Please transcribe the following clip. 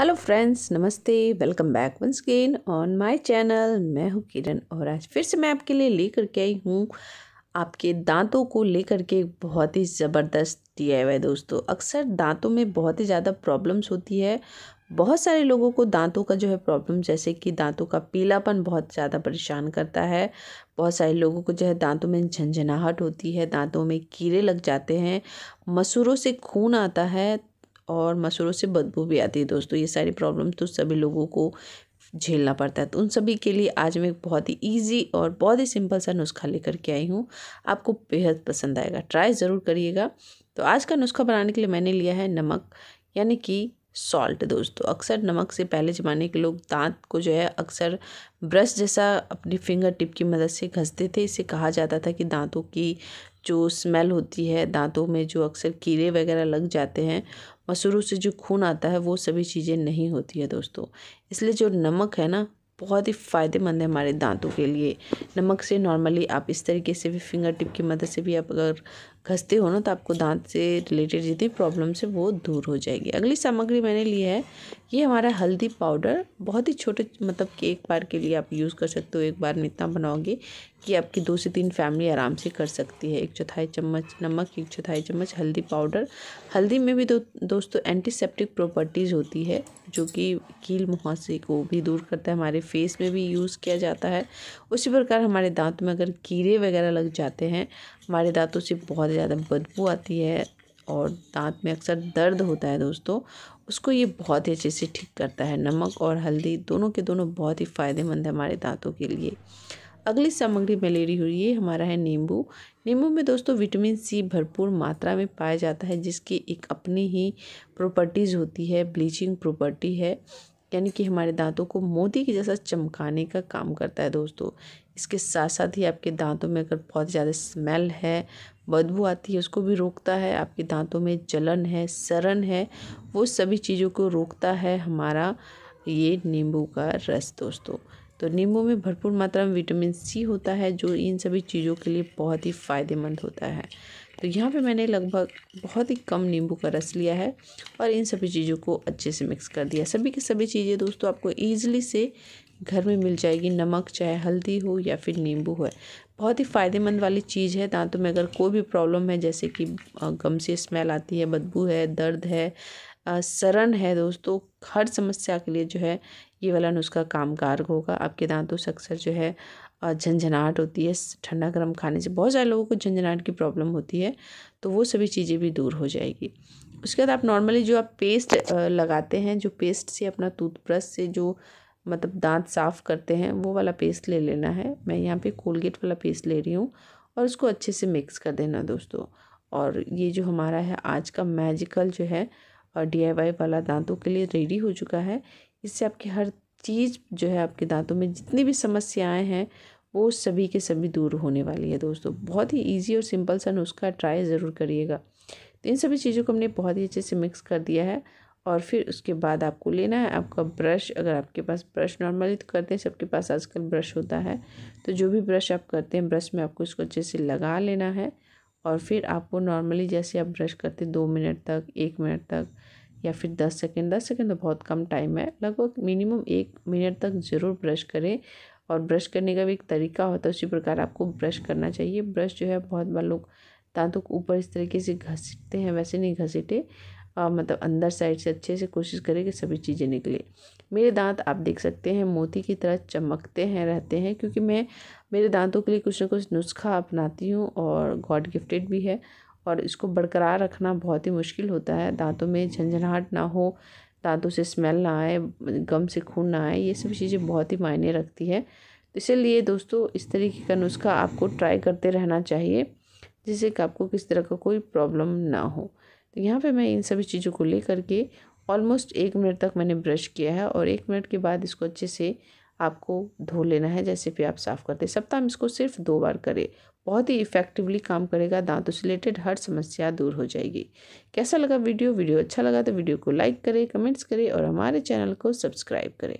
hello friends नमस्ते welcome back once again on my channel मैं हूँ किरण और आज फिर से मैं आपके लिए लेकर के आई हूँ आपके दांतों को लेकर के बहुत ही ज़बरदस्त डी है दोस्तों अक्सर दांतों में बहुत ही ज़्यादा प्रॉब्लम्स होती है बहुत सारे लोगों को दांतों का जो है प्रॉब्लम जैसे कि दांतों का पीलापन बहुत ज़्यादा परेशान करता है बहुत सारे लोगों को जो है दांतों में झंझनाहट होती है दांतों में कीड़े लग जाते हैं मसूरों से खून आता है और मसूरों से बदबू भी आती है दोस्तों ये सारी प्रॉब्लम तो सभी लोगों को झेलना पड़ता है तो उन सभी के लिए आज मैं बहुत ही इजी और बहुत ही सिंपल सा नुस्खा लेकर के आई हूँ आपको बेहद पसंद आएगा ट्राई ज़रूर करिएगा तो आज का नुस्खा बनाने के लिए मैंने लिया है नमक यानी कि सॉल्ट दोस्तों तो अक्सर नमक से पहले ज़माने के लोग दांत को जो है अक्सर ब्रश जैसा अपनी फिंगर टिप की मदद से घसते थे इसे कहा जाता था कि दांतों की जो स्मेल होती है दांतों में जो अक्सर कीड़े वगैरह लग जाते हैं मसूरों से जो खून आता है वो सभी चीज़ें नहीं होती है दोस्तों इसलिए जो नमक है ना बहुत ही फ़ायदेमंद है हमारे दांतों के लिए नमक से नॉर्मली आप इस तरीके से भी फिंगर टिप की मदद से भी आप अगर घसते हो ना तो आपको दांत से रिलेटेड जितनी प्रॉब्लम्स है वो दूर हो जाएगी अगली सामग्री मैंने ली है ये हमारा हल्दी पाउडर बहुत ही छोटे मतलब कि एक बार के लिए आप यूज़ कर सकते हो एक बार में इतना बनाओगे कि आपकी दो से तीन फैमिली आराम से कर सकती है एक चौथाई चम्मच नमक एक चौथाई चम्मच हल्दी पाउडर हल्दी में भी दो दोस्तों एंटीसेप्टिक प्रॉपर्टीज़ होती है जो कि कील मुहासे को भी दूर करता है हमारे फेस में भी यूज़ किया जाता है उसी प्रकार हमारे दांत में अगर कीड़े वगैरह लग जाते हैं हमारे दांतों से बहुत ज़्यादा बदबू आती है और दांत में अक्सर दर्द होता है दोस्तों उसको ये बहुत ही अच्छे से ठीक करता है नमक और हल्दी दोनों के दोनों बहुत ही फ़ायदेमंद है हमारे दांतों के लिए अगली सामग्री मैं ले रही हुई है हमारा है नींबू नींबू में दोस्तों विटामिन सी भरपूर मात्रा में पाया जाता है जिसकी एक अपनी ही प्रॉपर्टीज़ होती है ब्लीचिंग प्रॉपर्टी है यानी कि हमारे दांतों को मोती के जैसा चमकाने का काम करता है दोस्तों इसके साथ साथ ही आपके दांतों में अगर बहुत ज़्यादा स्मेल है बदबू आती है उसको भी रोकता है आपके दांतों में जलन है सरन है वो सभी चीज़ों को रोकता है हमारा ये नींबू का रस दोस्तों तो नींबू में भरपूर मात्रा में विटामिन सी होता है जो इन सभी चीज़ों के लिए बहुत ही फ़ायदेमंद होता है तो यहाँ पे मैंने लगभग बहुत ही कम नींबू का रस लिया है और इन सभी चीज़ों को अच्छे से मिक्स कर दिया सभी की सभी चीज़ें दोस्तों आपको ईजिली से घर में मिल जाएगी नमक चाहे हल्दी हो या फिर नींबू हो बहुत ही फ़ायदेमंद वाली चीज़ है दांतों में अगर कोई भी प्रॉब्लम है जैसे कि गम से स्मेल आती है बदबू है दर्द है सरन है दोस्तों हर समस्या के लिए जो है ये वाला नुस्खा कामकार होगा आपके दांतों से अक्सर जो है झंझनाहट होती है ठंडा गर्म खाने से बहुत सारे लोगों को झंझनाहट की प्रॉब्लम होती है तो वो सभी चीज़ें भी दूर हो जाएगी उसके बाद आप नॉर्मली जो आप पेस्ट लगाते हैं जो पेस्ट से अपना टूथब्रश से जो मतलब दांत साफ़ करते हैं वो वाला पेस्ट ले लेना है मैं यहाँ पे कोलगेट वाला पेस्ट ले रही हूँ और उसको अच्छे से मिक्स कर देना दोस्तों और ये जो हमारा है आज का मैजिकल जो है डी वाला दांतों के लिए रेडी हो चुका है इससे आपकी हर चीज़ जो है आपके दांतों में जितनी भी समस्याएं हैं वो सभी के सभी दूर होने वाली है दोस्तों बहुत ही ईजी और सिंपल सा नुस्खा ट्राई ज़रूर करिएगा तो इन सभी चीज़ों को हमने बहुत ही अच्छे से मिक्स कर दिया है और फिर उसके बाद आपको लेना है आपका ब्रश अगर आपके पास ब्रश नॉर्मली तो करते हैं सबके पास आजकल ब्रश होता है तो जो भी ब्रश आप करते हैं ब्रश में आपको इसको अच्छे से लगा लेना है और फिर आपको नॉर्मली जैसे आप ब्रश करते दो मिनट तक एक मिनट तक या फिर दस सेकेंड दस सेकेंड तो बहुत कम टाइम है लगभग मिनिमम एक मिनट तक ज़रूर ब्रश करें और ब्रश करने का भी एक तरीका होता है उसी प्रकार आपको ब्रश करना चाहिए ब्रश जो है बहुत बार लोग दांतों को ऊपर इस तरीके से घसीटते हैं वैसे नहीं घसीटे आ, मतलब अंदर साइड से अच्छे से कोशिश करें कि सभी चीज़ें निकले मेरे दांत आप देख सकते हैं मोती की तरह चमकते हैं रहते हैं क्योंकि मैं मेरे दांतों के लिए कुछ ना कुछ नुस्खा अपनाती हूँ और गॉड गिफ्टेड भी है और इसको बरकरार रखना बहुत ही मुश्किल होता है दांतों में झंझनाहट ना हो दांतों से स्मेल ना आए गम से खून ना आए ये सभी चीज़ें बहुत ही मायने रखती है तो इसीलिए दोस्तों इस तरीके का नुस्खा आपको ट्राई करते रहना चाहिए जिससे कि आपको किसी तरह का कोई प्रॉब्लम ना हो तो यहाँ पे मैं इन सभी चीज़ों को ले करके ऑलमोस्ट एक मिनट तक मैंने ब्रश किया है और एक मिनट के बाद इसको अच्छे से आपको धो लेना है जैसे भी आप साफ़ करते सप्ताह में इसको सिर्फ दो बार करें बहुत ही इफेक्टिवली काम करेगा दांतों से रिलेटेड हर समस्या दूर हो जाएगी कैसा लगा वीडियो वीडियो अच्छा लगा तो वीडियो को लाइक करें कमेंट्स करें और हमारे चैनल को सब्सक्राइब करें